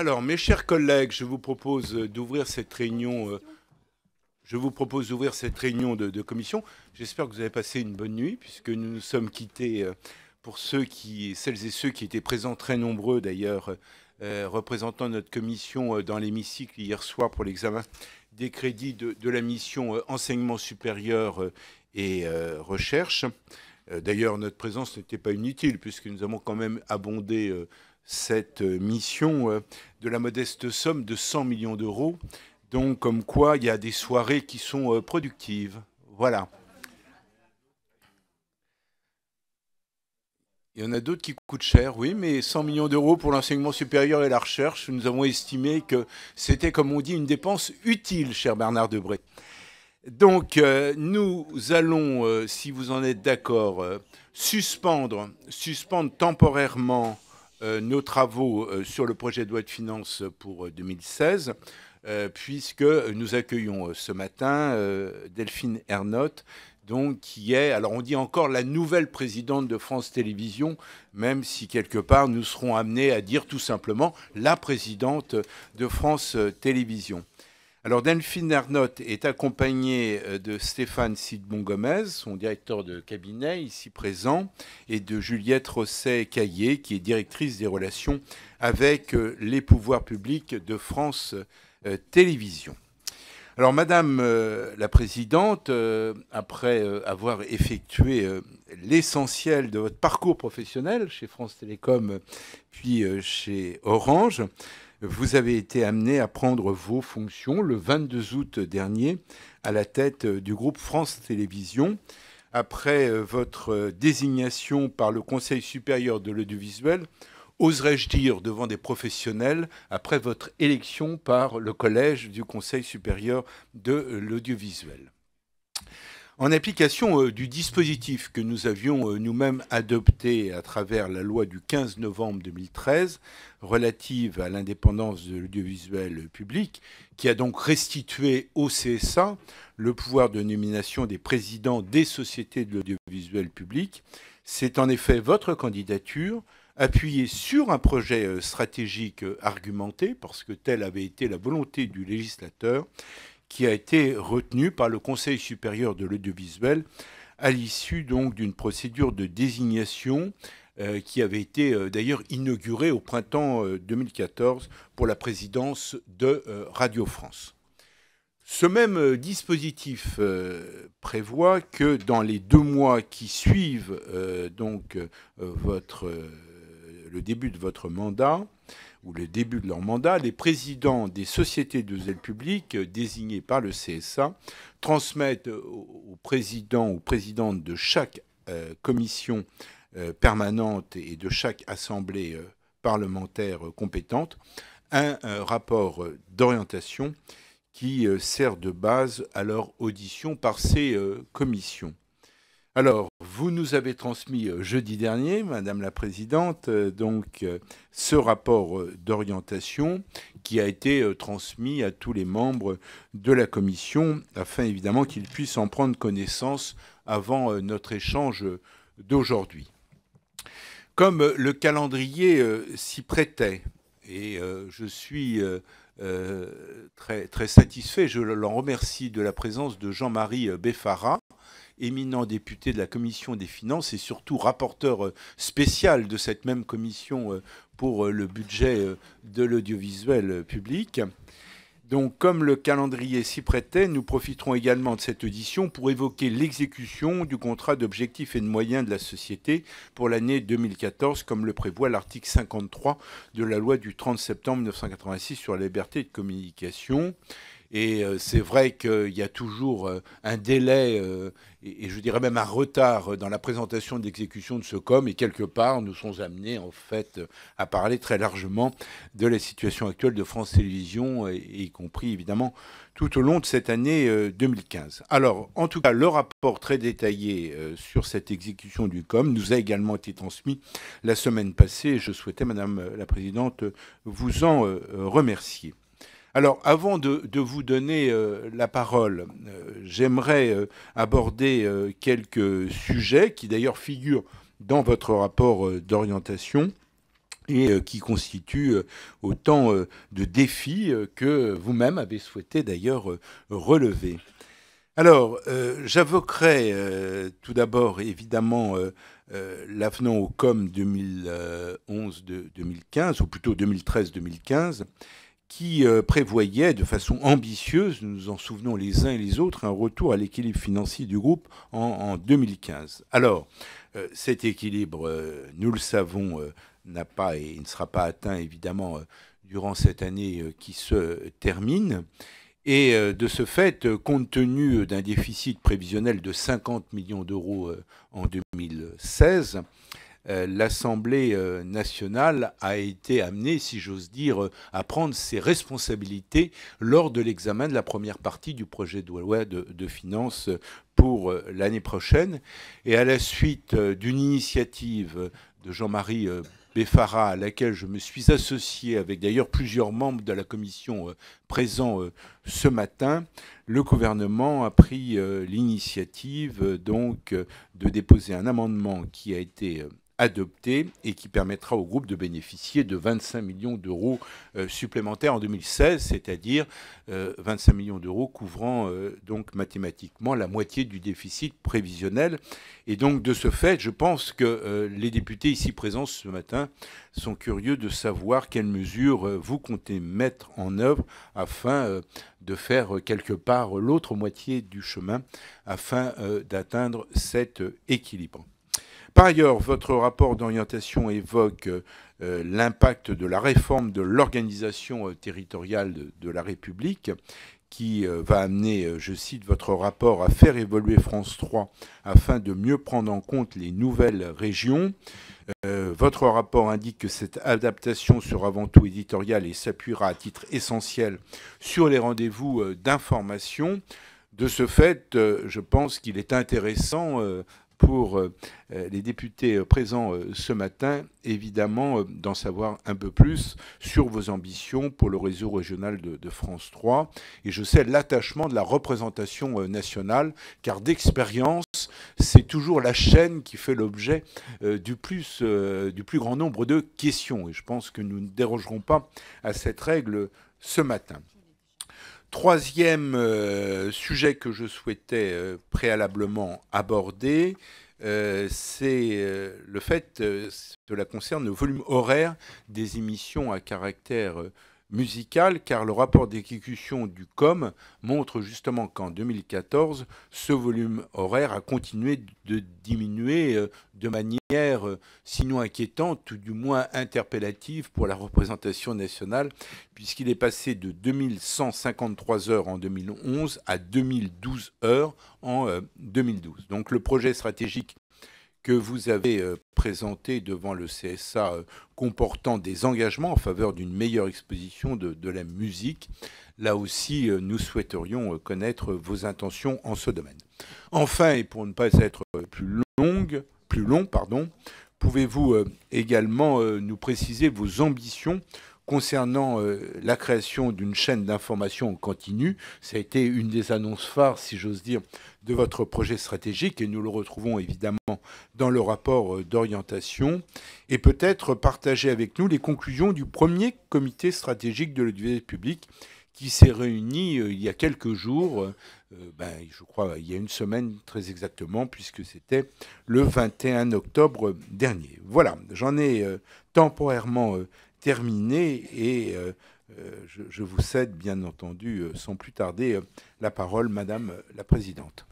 Alors, mes chers collègues, je vous propose d'ouvrir cette réunion. Euh, je vous propose d'ouvrir cette réunion de, commission. J'espère que vous avez passé une bonne nuit, puisque nous nous sommes quittés euh, pour ceux qui, celles et ceux qui étaient présents, très nombreux d'ailleurs, euh, représentant notre commission dans l'hémicycle hier soir pour l'examen des crédits de la mission enseignement supérieur et recherche. D'ailleurs, notre présence n'était pas inutile, puisque nous avons quand même abondé cette euh, mission euh, de la modeste somme de 100 millions d'euros. Donc comme quoi il y a des soirées qui sont euh, productives. Voilà. Il y en a d'autres qui coûtent cher, oui, mais 100 millions d'euros pour l'enseignement supérieur et la recherche, nous avons estimé que c'était, comme on dit, une dépense utile, cher Bernard Debré. Donc, nous allons, si vous en êtes d'accord, suspendre, suspendre temporairement euh, nos travaux euh, sur le projet de loi de finances pour 2016. Euh, puisque nous accueillons ce matin Delphine Ernot, qui est, alors on dit encore la nouvelle présidente de France Télévisions, même si quelque part nous serons amenés à dire tout simplement la présidente de France Télévisions. Alors Delphine Arnott est accompagnée euh, de Stéphane sidbon gomez son directeur de cabinet ici présent, et de Juliette Rosset-Caillé, qui est directrice des relations avec euh, les pouvoirs publics de France euh, Télévisions. Alors Madame la Présidente, après avoir effectué l'essentiel de votre parcours professionnel chez France Télécom, puis chez Orange, vous avez été amené à prendre vos fonctions le 22 août dernier à la tête euh, du groupe France Télévisions. Après euh, votre euh, désignation par le Conseil supérieur de l'audiovisuel, oserais-je dire devant des professionnels, après votre élection par le collège du Conseil supérieur de l'audiovisuel. En application euh, du dispositif que nous avions euh, nous-mêmes adopté à travers la loi du 15 novembre 2013 relative à l'indépendance de l'audiovisuel public, qui a donc restitué au CSA le pouvoir de nomination des présidents des sociétés de l'audiovisuel public, c'est en effet votre candidature appuyée sur un projet euh, stratégique argumenté, parce que telle avait été la volonté du législateur, qui a été retenu par le Conseil supérieur de l'audiovisuel à l'issue donc d'une procédure de désignation euh, qui avait été euh, d'ailleurs inaugurée au printemps 2014 euh, pour la présidence de Radio France. Ce même dispositif prévoit que dans les deux mois qui suivent donc votre, le début de votre mandat, ou le début de leur mandat, les présidents des sociétés de zèle publique euh, désignés par le CSA transmettent euh, au président ou présidente de chaque euh, commission permanente et de chaque assemblée parlementaire compétente un rapport d'orientation qui sert de base à leur audition par ces commissions. Alors, vous nous avez transmis euh, jeudi dernier, Madame la Présidente, euh, donc euh, ce rapport d'orientation qui a été transmis à tous les membres de la Commission afin évidemment qu'ils puissent en prendre connaissance avant notre échange d'aujourd'hui. Comme le calendrier s'y prêtait, et je suis euh, très, très satisfait. Je l'en remercie de la présence de Jean-Marie euh, Beffara, éminent député de la Commission des finances et surtout rapporteur euh, spécial de cette même commission pour le budget de l'audiovisuel public. Donc, comme le calendrier s'y prêtait, nous profiterons également de cette audition pour évoquer l'exécution du contrat d'objectifs et de moyens de la société pour l'année 2014, comme le prévoit l'article 53 de la loi du 30 septembre 1986 sur la liberté de communication. Et euh, c'est vrai qu'il y a toujours euh, un délai, euh, et je dirais même un retard dans la présentation d'exécution de ce com. Et quelque part, nous sommes amenés en fait à parler très largement de la situation actuelle de France Télévisions, y compris évidemment tout au long de cette année 2015. Alors, en tout cas, le rapport très détaillé sur cette exécution du com nous a également été transmis la semaine passée. Je souhaitais, Madame la Présidente, vous en remercier. Alors, avant de, vous donner euh, la parole, euh, j'aimerais euh, aborder quelques sujets qui d'ailleurs figurent dans votre rapport d'orientation et qui constituent autant de défis que vous-même avez souhaité d'ailleurs relever. Alors, j'évoquerai tout d'abord évidemment l'avenant au COM 2011-2015, ou plutôt 2013-2015, qui euh, prévoyait de façon ambitieuse, nous nous en souvenons les uns et les autres, un retour à l'équilibre financier du groupe en, 2015. Alors, euh, cet équilibre, euh, nous le savons, n'a pas et ne sera pas atteint évidemment durant cette année qui se termine. Et de ce fait, compte tenu d'un déficit prévisionnel de 50 millions d'euros en 2016, euh, l'Assemblée euh, nationale a été amenée, si j'ose dire, euh, à prendre ses responsabilités lors de l'examen de la première partie du projet de loi de, finances pour l'année prochaine. Et à la suite d'une initiative de Jean-Marie Beffara, à laquelle je me suis associé avec d'ailleurs plusieurs membres de la commission présents ce matin, le gouvernement a pris l'initiative donc de déposer un amendement qui a été adopté et qui permettra au groupe de bénéficier de 25 millions d'euros euh, supplémentaires en 2016, c'est-à-dire 25 euh, millions d'euros couvrant euh, donc mathématiquement la moitié du déficit prévisionnel. Et donc de ce fait, je pense que les députés ici présents ce matin sont curieux de savoir quelles mesures vous comptez mettre en œuvre afin de faire quelque part l'autre moitié du chemin afin d'atteindre cet équilibre. Par ailleurs, votre rapport d'orientation évoque euh, l'impact de la réforme de l'organisation euh, territoriale de, la République qui euh, va amener, je cite votre rapport, à faire évoluer France 3 afin de mieux prendre en compte les nouvelles régions. votre rapport indique que cette adaptation sera avant tout éditoriale et s'appuiera à titre essentiel sur les rendez-vous d'information. De ce fait, je pense qu'il est intéressant pour euh, euh, les députés euh, présents ce matin, évidemment, d'en savoir un peu plus sur vos ambitions pour le réseau régional de, France 3. Et je sais l'attachement de la représentation nationale, car d'expérience, c'est toujours la chaîne qui fait l'objet du, plus, du plus grand nombre de questions. Et je pense que nous ne dérogerons pas à cette règle ce matin. Troisième euh, sujet que je souhaitais euh, préalablement aborder, euh, c'est le fait, cela concerne le volume horaire des émissions à caractère musical car le rapport d'exécution du COM montre justement qu'en 2014, ce volume horaire a continué de diminuer euh, de manière euh, sinon inquiétante, ou du moins interpellative pour la représentation nationale, puisqu'il est passé de 2153 heures en 2011 à 2012 heures en 2012. Euh, Donc le projet stratégique que vous avez euh, présenté devant le CSA euh, comportant des engagements en faveur d'une meilleure exposition de, la musique. Là aussi, euh, nous souhaiterions connaître vos intentions en ce domaine. Enfin, et pour ne pas être plus, longue, plus long, pardon, pouvez-vous également nous préciser vos ambitions concernant euh, la création d'une chaîne d'information continue. ça a été une des annonces phares, si j'ose dire, de votre projet stratégique et nous le retrouvons évidemment dans le rapport euh, d'orientation. Et peut-être partager avec nous les conclusions du premier comité stratégique de l'audiovisuel public qui s'est réuni euh, il y a quelques jours, ben, je crois il y a une semaine très exactement, puisque c'était le 21 octobre dernier. Voilà, j'en ai temporairement terminé et euh, euh, je, je, vous cède, bien entendu, euh, sans plus tarder, la parole, Madame la Présidente.